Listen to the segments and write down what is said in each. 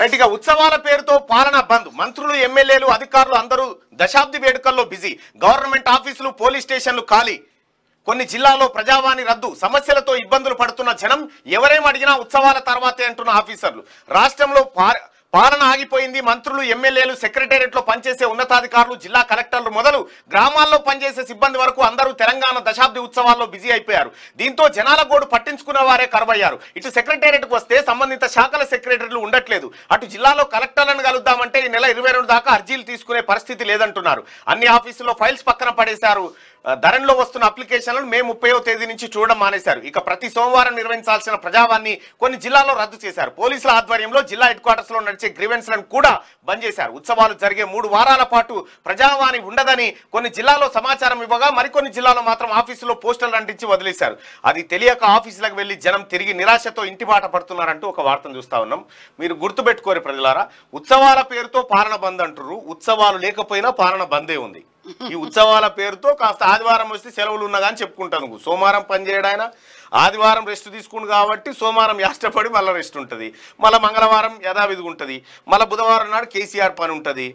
Right ఇక ఉత్సవాల పేరుతో పాలన బంద్ మంత్రులు ఎమ్మెల్యేలు అధికారులు అందరూ దశాబ్ది వేడుకల్లో బిజీ గవర్నమెంట్ ఆఫీసులు పోలీస్ స్టేషన్లు ఖాళీ కొన్ని జిల్లాల్లో ప్రజావాణి రద్దు సమస్యలతో ఇబ్బందులు పడుతున్న జనం ఎవరేం అడిగినా ఉత్సవాల తర్వాతే అంటున్న ఆఫీసర్లు రాష్ట్రంలో పాలన ఆగిపోయింది మంత్రులు ఎమ్మెల్యేలు సెక్రటేరియట్లో పనిచేసే ఉన్నతాధికారులు జిల్లా కలెక్టర్లు మొదలు గ్రామాల్లో పనిచేసే సిబ్బంది వరకు అందరూ తెలంగాణ దశాబ్ది ఉత్సవాల్లో బిజీ అయిపోయారు దీంతో జనాల గోడు పట్టించుకున్న వారే కరువయ్యారు ఇటు సెక్రటేరియట్కు వస్తే సంబంధిత శాఖల సెక్రటరీలు ఉండట్లేదు అటు జిల్లాలో కలెక్టర్లను కలుద్దామంటే ఈ నెల ఇరవై దాకా అర్జీలు తీసుకునే పరిస్థితి లేదంటున్నారు అన్ని ఆఫీసుల్లో ఫైల్స్ పక్కన పడేశారు ధరణిలో వస్తున్న అప్లికేషన్లను మే ముప్పైవ తేదీ నుంచి చూడడం మానేశారు ఇక ప్రతి సోమవారం నిర్వహించాల్సిన ప్రజావాన్ని కొన్ని జిల్లాల్లో రద్దు చేశారు పోలీసుల ఆధ్వర్యంలో జిల్లా హెడ్ క్వార్టర్స్ లో నడిచే గ్రీవెన్స్లను కూడా బంద్ చేశారు ఉత్సవాలు జరిగే మూడు వారాల పాటు ప్రజావాణి ఉండదని కొన్ని జిల్లాలో సమాచారం ఇవ్వగా మరికొన్ని జిల్లాలో మాత్రం ఆఫీసులో పోస్టర్లు అంటించి వదిలేశారు అది తెలియక ఆఫీసులకు వెళ్లి జనం తిరిగి నిరాశతో ఇంటి బాట పడుతున్నారంటూ ఒక వార్తను చూస్తా ఉన్నాం మీరు గుర్తుపెట్టుకోరు ప్రజలారా ఉత్సవాల పేరుతో పాలన బంద్ అంటున్నారు ఉత్సవాలు లేకపోయినా పాలన బందే ఉంది ఈ ఉత్సవాల పేరుతో కాస్త ఆదివారం వస్తే సెలవులు ఉన్నా కానీ చెప్పుకుంటాను సోమవారం పనిచేయడాయన ఆదివారం రెస్ట్ తీసుకుని కాబట్టి సోమవారం యాష్టపడి మళ్ళీ రెస్ట్ ఉంటుంది మళ్ళీ మంగళవారం యథావిధి ఉంటుంది మళ్ళీ బుధవారం నాడు కేసీఆర్ పని ఉంటుంది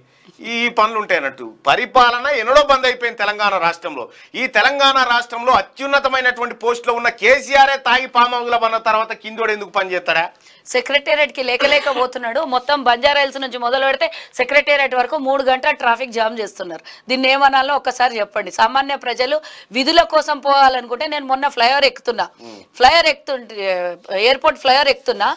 ఈ పనులు ఉంటాయన్నట్టు అన్నట్టు పరిపాలన ఎన్నడో బంద్ అయిపోయింది తెలంగాణ రాష్ట్రంలో ఈ తెలంగాణ రాష్ట్రంలో అత్యున్నతమైనటువంటి పోస్టులో ఉన్న కేసీఆరే తాగి పామాగుల పన్న తర్వాత కిందోడు ఎందుకు పనిచేస్తాడా సెక్రటేరియట్ కి లేకలేకపోతున్నాడు మొత్తం బంజారాయిల్స్ నుంచి మొదలు పెడితే సెక్రటేరియట్ వరకు మూడు గంటల ట్రాఫిక్ జామ్ చేస్తున్నారు దీన్ని ఏమనాలో ఒక్కసారి చెప్పండి సామాన్య ప్రజలు విధుల కోసం పోవాలనుకుంటే నేను మొన్న ఫ్లైఓవర్ ఎక్కుతున్నా ఫ్లైయర్ ఎక్కు ఎయిర్పోర్ట్ ఫ్లైయర్ ఎక్కుతున్నా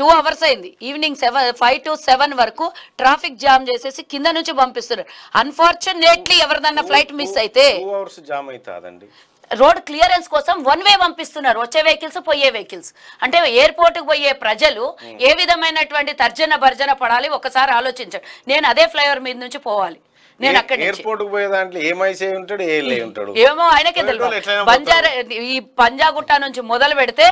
టూ అవర్స్ అయింది evening seven five to seven వరకు ట్రాఫిక్ జామ్ చేసేసి కింద నుంచి పంపిస్తున్నారు అన్ఫార్చునేట్లీ ఎవరిదన్నా ఫ్లైట్ మిస్ అయితే జామ్ రోడ్ క్లియరెన్స్ కోసం వన్ వే పంపిస్తున్నారు వచ్చే వెహికల్స్ పోయే వెహికల్స్ అంటే ఎయిర్పోర్ట్ కి పోయే ప్రజలు ఏ hmm. విధమైనటువంటి తర్జన భర్జన పడాలి ఒకసారి ఆలోచించండి నేను అదే ఫ్లైఓవర్ మీద నుంచి పోవాలి నేను అక్కడ ఎయిర్పోర్ట్ పోయే దాంట్లో ఏమైసే ఉంటాడు ఏమో ఆయనకే తెలుసు బంజారా ఈ పంజాగుట్ట నుంచి మొదలు పెడితే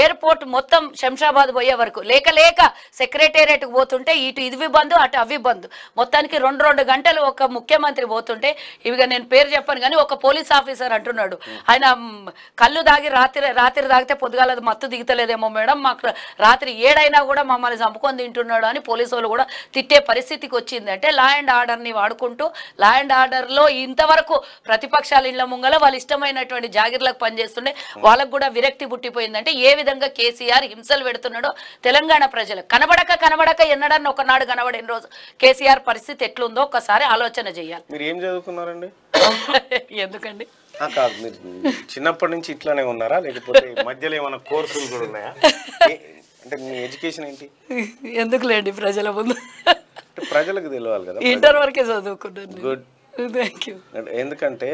ఎయిర్పోర్ట్ మొత్తం శంషాబాద్ పోయే వరకు లేక లేక సెక్రటేరియట్ పోతుంటే ఇటు ఇది బంధు అటు అవి బంధు మొత్తానికి రెండు రెండు గంటలు ఒక ముఖ్యమంత్రి పోతుంటే ఇవిగా నేను పేరు చెప్పాను కానీ ఒక పోలీస్ ఆఫీసర్ అంటున్నాడు ఆయన కళ్ళు దాగి రాత్రి రాత్రి దాగితే పొద్దుగాల మత్తు దిగుతలేదేమో మేడం మాకు రాత్రి ఏడైనా కూడా మమ్మల్ని చంపుకొని తింటున్నాడు అని పోలీసు వాళ్ళు కూడా తిట్టే పరిస్థితికి వచ్చిందంటే లా అండ్ ఆర్డర్ని వాడుకుంటూ లా అండ్ ఆర్డర్లో ఇంతవరకు ప్రతిపక్షాల ఇళ్ల ముంగల వాళ్ళు ఇష్టమైనటువంటి జాగిర్లకు పనిచేస్తుండే వాళ్ళకు కూడా విరక్తి పుట్టిపోయిందంటే ఏ విధంగా కేసీఆర్ హింసలు పెడుతున్నాడో తెలంగాణ ప్రజలు కనబడక కనబడక ఎన్నడన్న ఒకనాడు కనబడిన రోజు కేసీఆర్ పరిస్థితి ఎట్లుందో ఒకసారి ఆలోచన చేయాలి మీరు ఏం చదువుకున్నారండి ఎందుకండి కాదు మీరు చిన్నప్పటి నుంచి ఇట్లానే ఉన్నారా లేకపోతే మధ్యలో ఏమైనా కోర్సులు కూడా ఉన్నాయా అంటే మీ ఎడ్యుకేషన్ ఏంటి ఎందుకులేండి ప్రజల ముందు ప్రజలకు తెలియాలి కదా ఇంటర్ వరకే చదువుకున్నాను గుడ్ థ్యాంక్ యూ ఎందుకంటే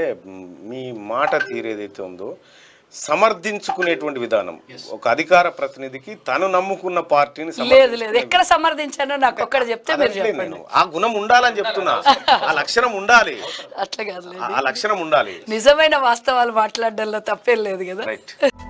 మీ మాట తీరేదైతే ఉందో సమర్థించుకునేటువంటి విధానం ఒక అధికార ప్రతినిధికి తను నమ్ముకున్న పార్టీని లేదు లేదు ఎక్కడ సమర్థించానో నాకు ఒక్కడ చెప్తే నేను ఆ గుణం ఉండాలని చెప్తున్నా ఆ లక్షణం ఉండాలి అట్లా కాదు ఆ లక్షణం ఉండాలి నిజమైన వాస్తవాలు మాట్లాడడంలో తప్పేం లేదు కదా రైట్